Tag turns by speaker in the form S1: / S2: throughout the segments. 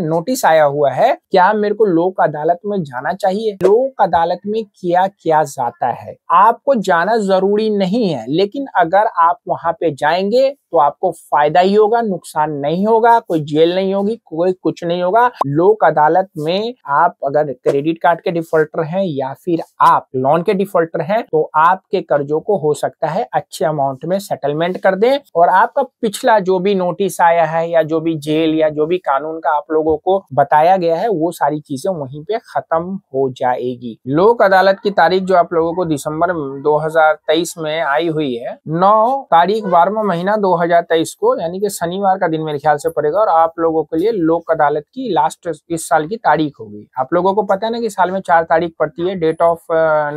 S1: notice आया हुआ है क्या मेरे को लोक अदालत में जाना चाहिए लोक अदालत में किया क्या जाता है आपको जाना जरूरी नहीं है लेकिन अगर आप वहां पे जाएंगे तो आपको फायदा ही होगा नुकसान नहीं होगा कोई जेल नहीं होगी कोई कुछ नहीं होगा लोक अदालत में आप अगर क्रेडिट कार्ड के डिफॉल्टर हैं या फिर आप लोन के डिफॉल्टर हैं तो आपके कर्जों को हो सकता है अच्छे अमाउंट में सेटलमेंट कर दें और आपका पिछला जो भी नोटिस आया है या जो भी जेल या जो भी कानून का आप लोगों को बताया गया है वो सारी चीजें वहीं पे खत्म हो जाएगी लोक अदालत की तारीख जो आप लोगों को दिसंबर 2023 में आई हुई है नौ तारीख बारहवा महीना दो 2023 को यानी कि शनिवार का दिन मेरे ख्याल से पड़ेगा और आप लोगों के लिए लोक अदालत की लास्ट इस साल की तारीख होगी आप लोगों को पता है ना कि साल में चार तारीख पड़ती है डेट ऑफ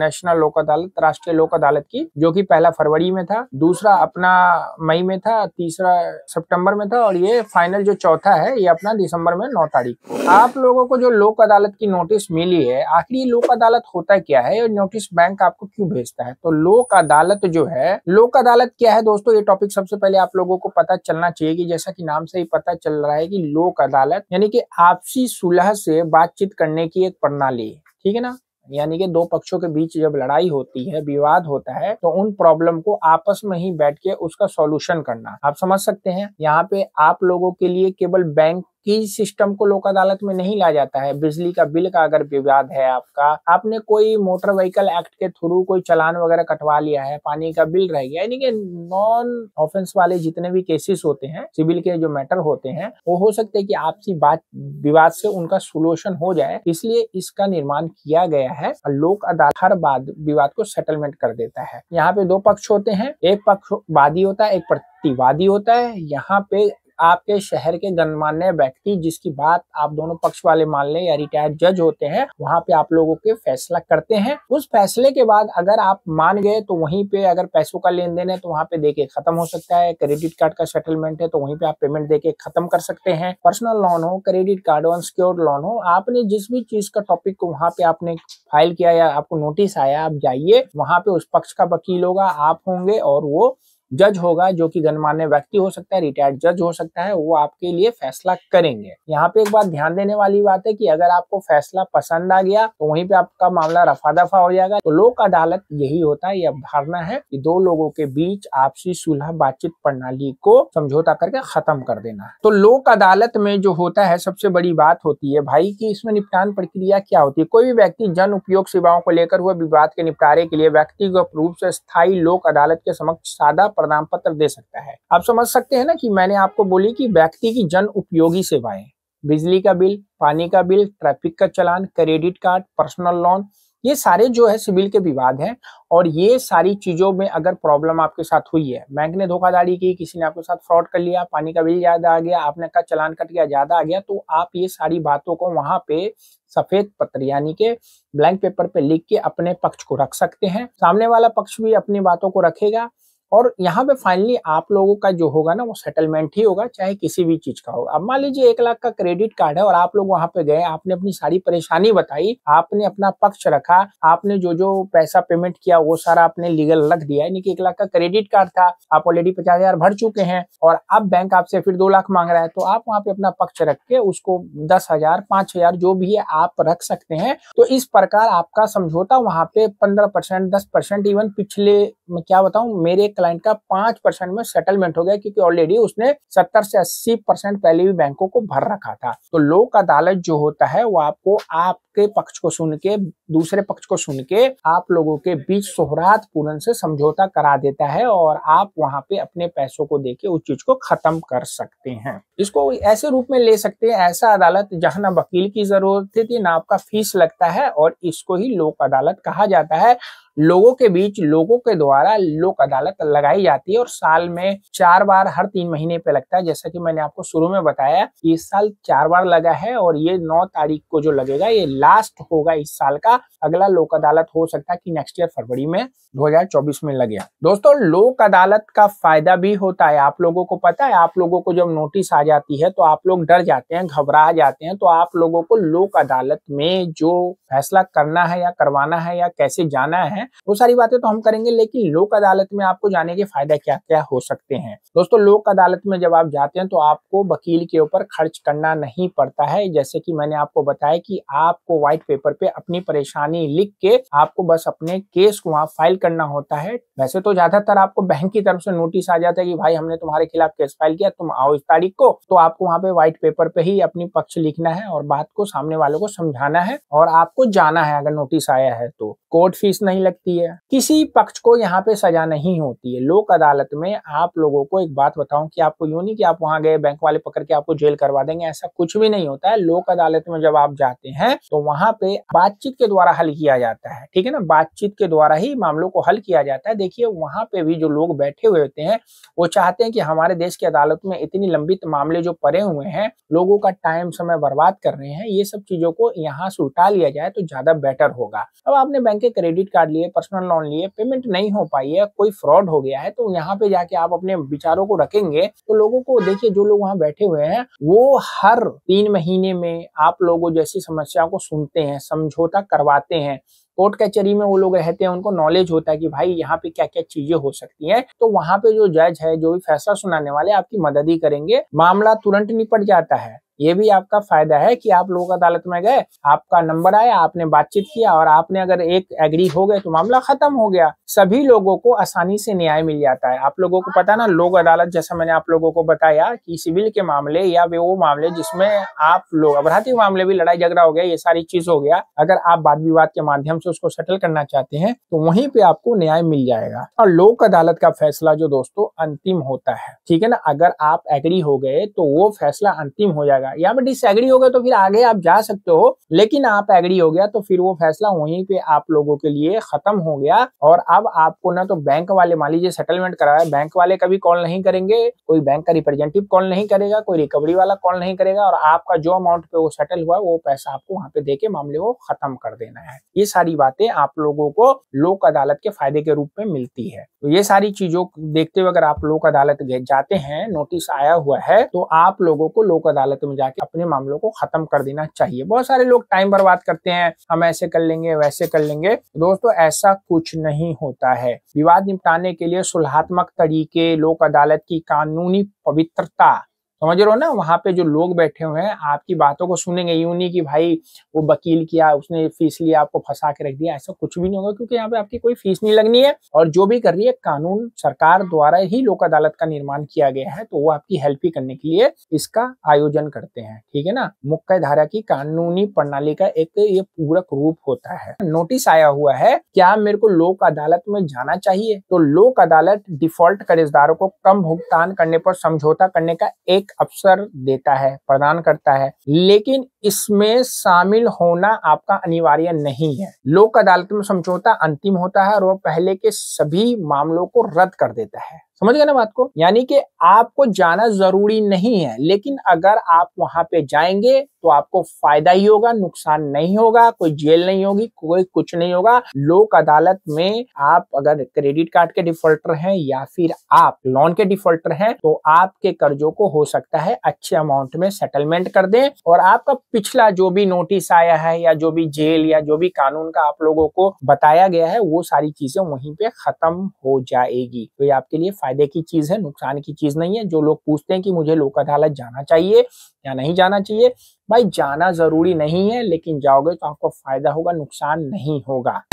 S1: नेशनल लोक अदालत राष्ट्रीय लोक अदालत की जो कि पहला फरवरी में था दूसरा अपना मई में था तीसरा सेप्टेम्बर में था और ये फाइनल जो चौथा है ये अपना दिसंबर में नौ तारीख आप लोगों को जो लोक अदालत की नोटिस मिली है आखिर ये लोक अदालत होता क्या है और नोटिस बैंक आपको क्यों भेजता है तो लोक अदालत जो है लोक अदालत क्या है दोस्तों ये टॉपिक सबसे पहले आप लोगों को पता चलना चाहिए कि जैसा कि नाम से ही पता चल रहा है कि लोक अदालत यानी कि आपसी सुलह से बातचीत करने की एक प्रणाली है ठीक है ना यानी कि दो पक्षों के बीच जब लड़ाई होती है विवाद होता है तो उन प्रॉब्लम को आपस में ही बैठ के उसका सॉल्यूशन करना आप समझ सकते हैं यहाँ पे आप लोगों के लिए केवल बैंक कि सिस्टम को लोक अदालत में नहीं ला जाता है बिजली का बिल का अगर विवाद है आपका आपने कोई मोटर व्हीकल एक्ट के थ्रू कोई चलान वगैरह कटवा लिया है पानी का बिल रह गया यानी कि नॉन ऑफेंस वाले जितने भी केसेस होते हैं सिविल के जो मैटर होते हैं वो हो सकते हैं कि आपसी बात विवाद से उनका सोल्यूशन हो जाए इसलिए इसका निर्माण किया गया है लोक अदालत हर बाद विवाद को सेटलमेंट कर देता है यहाँ पे दो पक्ष होते हैं एक पक्ष वादी होता है एक प्रतिवादी होता है यहाँ पे आपके शहर के गणमान्य व्यक्ति जिसकी बात आप दोनों पक्ष वाले मान लें या रिटायर्ड जज होते हैं वहाँ पे आप लोगों के फैसला करते हैं उस फैसले के बाद अगर आप मान गए तो वहीं पे अगर पैसों का लेन देन है तो वहाँ पे देके खत्म हो सकता है क्रेडिट कार्ड का सेटलमेंट है तो वहीं पे आप पेमेंट देके खत्म कर सकते हैं पर्सनल लोन हो क्रेडिट कार्ड हो अनसिक्योर्ड लोन हो आपने जिस भी चीज का टॉपिक को वहाँ पे आपने फाइल किया या आपको नोटिस आया आप जाइए वहाँ पे उस पक्ष का वकील होगा आप होंगे और वो जज होगा जो कि गणमान्य व्यक्ति हो सकता है रिटायर्ड जज हो सकता है वो आपके लिए फैसला करेंगे यहाँ पे एक बात ध्यान देने वाली बात है कि अगर आपको फैसला पसंद आ गया तो वहीं पे आपका मामला रफा दफा हो जाएगा तो लोक अदालत यही होता है ये अवधारणा है कि दो लोगों के बीच आपसी सुलह बातचीत प्रणाली को समझौता करके खत्म कर देना तो लोक अदालत में जो होता है सबसे बड़ी बात होती है भाई की इसमें निपटान प्रक्रिया क्या होती है कोई भी व्यक्ति जन उपयोग सेवाओं को लेकर हुए विवाद के निपटारे के लिए व्यक्तिगत रूप से स्थायी लोक अदालत के समक्ष सादा प्रमाण पत्र दे सकता है आप समझ सकते हैं ना कि मैंने आपको बोली कि व्यक्ति की जन उपयोगी सेवाएं बिजली का बिल पानी का बिल ट्रैफिक का चलान क्रेडिट कार्ड पर्सनल लोन ये सारे जो है सिविल के विवाद हैं और ये सारी चीजों में अगर प्रॉब्लम आपके साथ हुई है बैंक ने धोखाधड़ी की किसी ने आपके साथ फ्रॉड कर लिया पानी का बिल ज्यादा आ गया आपने का चलान कट गया ज्यादा आ गया तो आप ये सारी बातों को वहां पे सफेद पत्र यानी के ब्लैंक पेपर पे लिख के अपने पक्ष को रख सकते हैं सामने वाला पक्ष भी अपनी बातों को रखेगा और यहाँ पे फाइनली आप लोगों का जो होगा ना वो सेटलमेंट ही होगा चाहे किसी भी चीज का होगा अब मान लीजिए एक लाख का क्रेडिट कार्ड है और आप लोग वहां पे गए आपने अपनी सारी परेशानी बताई आपने अपना पक्ष रखा आपने जो जो पैसा पेमेंट किया वो सारा आपने लीगल रख दिया यानी कि एक लाख का क्रेडिट कार्ड था आप ऑलरेडी पचास हजार भर चुके हैं और अब बैंक आपसे फिर दो लाख मांग रहा है तो आप वहाँ पे अपना पक्ष रख के उसको दस हजार पांच हजार जो भी है आप रख सकते हैं तो इस प्रकार आपका समझौता वहाँ पे पंद्रह परसेंट दस परसेंट इवन पिछले मैं क्या बताऊँ मेरे क्लाइंट का पांच परसेंट में सेटलमेंट हो गया क्योंकि ऑलरेडी उसने सत्तर से अस्सी परसेंट पहले भी बैंकों को भर रखा था तो लोक अदालत जो होता है वो आपको आपके पक्ष को सुन के दूसरे पक्ष को सुन के आप लोगों के बीच सोहरात पूर्ण से समझौता करा देता है और आप वहां पे अपने पैसों को देके उस चीज को खत्म कर सकते हैं इसको ऐसे रूप में ले सकते हैं ऐसा अदालत जहां ना वकील की जरूरत थी ना आपका फीस लगता है और इसको ही लोक अदालत कहा जाता है लोगों के बीच लोगों के द्वारा लोक अदालत लगाई जाती है और साल में चार बार हर तीन महीने पे लगता है जैसा कि मैंने आपको शुरू में बताया कि इस साल चार बार लगा है और ये नौ तारीख को जो लगेगा ये लास्ट होगा इस साल का अगला लोक अदालत हो सकता है कि नेक्स्ट ईयर फरवरी में 2024 में लगे दोस्तों लोक अदालत का फायदा भी होता है आप लोगों को पता है आप लोगों को जब नोटिस आ जाती है तो आप लोग डर जाते हैं घबरा जाते हैं तो आप लोगों को लोक अदालत में जो फैसला करना है या करवाना है या कैसे जाना है हैं वो सारी बातें तो हम करेंगे लेकिन लोक अदालत में आपको जाने के फायदा क्या क्या हो सकते हैं दोस्तों लोक अदालत में जब आप जाते हैं तो आपको वकील के ऊपर खर्च करना नहीं पड़ता है जैसे की मैंने आपको बताया की आपको व्हाइट पेपर पे अपनी परेशानी लिख के आपको बस अपने केस को वहाँ फाइल करना होता है वैसे तो ज्यादातर आपको बैंक की तरफ से नोटिस आ जाता है की भाई हमने तुम्हारे खिलाफ केस फाइल किया तुम आओ इस तारीख को तो आपको वहाँ पे व्हाइट पेपर पे ही अपनी पक्ष लिखना है और बात को सामने वालों को समझाना है और आपको जाना है अगर नोटिस आया है तो कोर्ट फीस नहीं लगती सकती है किसी पक्ष को यहाँ पे सजा नहीं होती है लोक अदालत में आप लोगों को एक बात बताऊं कि आपको यूं नहीं कि आप वहां गए बैंक वाले पकड़ के आपको जेल करवा देंगे ऐसा कुछ भी नहीं होता है लोक अदालत में जब आप जाते हैं तो वहां पे बातचीत के द्वारा हल किया जाता है ठीक है ना बातचीत के द्वारा ही मामलों को हल किया जाता है देखिए वहां पे भी जो लोग बैठे हुए होते हैं वो चाहते हैं कि हमारे देश की अदालत में इतनी लंबित मामले जो पड़े हुए हैं लोगों का टाइम समय बर्बाद कर रहे हैं ये सब चीजों को यहाँ से उठा लिया जाए तो ज्यादा बेटर होगा अब आपने बैंक के क्रेडिट कार्ड लिए लिए पर्सनल लोन लिए पेमेंट नहीं हो पाई है कोई फ्रॉड हो गया है तो यहाँ पे जाके आप अपने विचारों को रखेंगे तो लोगों को देखिए जो लोग वहाँ बैठे हुए हैं वो हर तीन महीने में आप लोगों जैसी समस्या को सुनते हैं समझौता करवाते हैं कोर्ट कचहरी में वो लोग रहते हैं उनको नॉलेज होता है कि भाई यहाँ पे क्या क्या चीजें हो सकती हैं तो वहाँ पे जो जज है जो भी फैसला सुनाने वाले आपकी मदद ही करेंगे मामला तुरंत निपट जाता है ये भी आपका फायदा है कि आप लोग अदालत में गए आपका नंबर आया आपने बातचीत किया और आपने अगर एक एग्री हो गए तो मामला खत्म हो गया सभी लोगों को आसानी से न्याय मिल जाता है आप लोगों को पता ना लोग अदालत जैसा मैंने आप लोगों को बताया कि सिविल के मामले या वे वो मामले जिसमें आप लोग अपराधी मामले भी लड़ाई झगड़ा हो गया ये सारी चीज हो गया अगर आप वाद विवाद के माध्यम से उसको सेटल करना चाहते हैं तो वहीं पे आपको न्याय मिल जाएगा और लोक अदालत का फैसला जो दोस्तों अंतिम होता है ठीक है ना अगर आप एग्री हो गए तो वो फैसला अंतिम हो जाएगा जाएगा या पर डिसएग्री हो गया तो फिर आगे आप जा सकते हो लेकिन आप एग्री हो गया तो फिर वो फैसला वहीं पे आप लोगों के लिए खत्म हो गया और अब आपको ना तो बैंक वाले मान लीजिए सेटलमेंट कराया बैंक वाले कभी कॉल नहीं करेंगे कोई बैंक का रिप्रेजेंटेटिव कॉल नहीं करेगा कोई रिकवरी वाला कॉल नहीं करेगा और आपका जो अमाउंट पे वो सेटल हुआ वो पैसा आपको वहां पे देके मामले को खत्म कर देना है ये सारी बातें आप लोगों को लोक अदालत के फायदे के रूप में मिलती है तो ये सारी चीजों देखते हुए अगर आप लोक अदालत जाते हैं नोटिस आया हुआ है तो आप लोगों को लोक अदालत में जाके अपने मामलों को खत्म कर देना चाहिए बहुत सारे लोग टाइम बर्बाद करते हैं हम ऐसे कर लेंगे वैसे कर लेंगे दोस्तों ऐसा कुछ नहीं होता है विवाद निपटाने के लिए सुलहात्मक तरीके लोक अदालत की कानूनी पवित्रता समझ रहे हो ना वहां पे जो लोग बैठे हुए हैं आपकी बातों को सुनेंगे यूं नहीं कि भाई वो वकील किया उसने फीस लिया आपको फंसा के रख दिया ऐसा कुछ भी नहीं होगा क्योंकि यहाँ पे आपकी कोई फीस नहीं लगनी है और जो भी कर रही है कानून सरकार द्वारा ही लोक अदालत का निर्माण किया गया है तो वो आपकी हेल्प ही करने के लिए इसका आयोजन करते हैं ठीक है ना मुख्य धारा की कानूनी प्रणाली का एक ये पूरक रूप होता है नोटिस आया हुआ है क्या मेरे को लोक अदालत में जाना चाहिए तो लोक अदालत डिफॉल्ट कर्जदारों को कम भुगतान करने पर समझौता करने का एक एक अवसर देता है प्रदान करता है लेकिन इसमें शामिल होना आपका अनिवार्य नहीं है लोक अदालत में समझौता अंतिम होता है और वह पहले के सभी मामलों को रद्द कर देता है समझ गए ना बात को यानी कि आपको जाना जरूरी नहीं है लेकिन अगर आप वहां पे जाएंगे तो आपको फायदा ही होगा नुकसान नहीं होगा कोई जेल नहीं होगी कोई कुछ नहीं होगा लोक अदालत में आप अगर क्रेडिट कार्ड के डिफॉल्टर हैं या फिर आप लोन के डिफॉल्टर हैं तो आपके कर्जों को हो सकता है अच्छे अमाउंट में सेटलमेंट कर दें और आपका पिछला जो भी नोटिस आया है या जो भी जेल या जो भी कानून का आप लोगों को बताया गया है वो सारी चीजें वहीं पे खत्म हो जाएगी तो ये आपके लिए फायदे की चीज है नुकसान की चीज नहीं है जो लोग पूछते हैं कि मुझे लोक अदालत जाना चाहिए या नहीं जाना चाहिए भाई जाना जरूरी नहीं है लेकिन जाओगे तो आपको फायदा होगा नुकसान नहीं होगा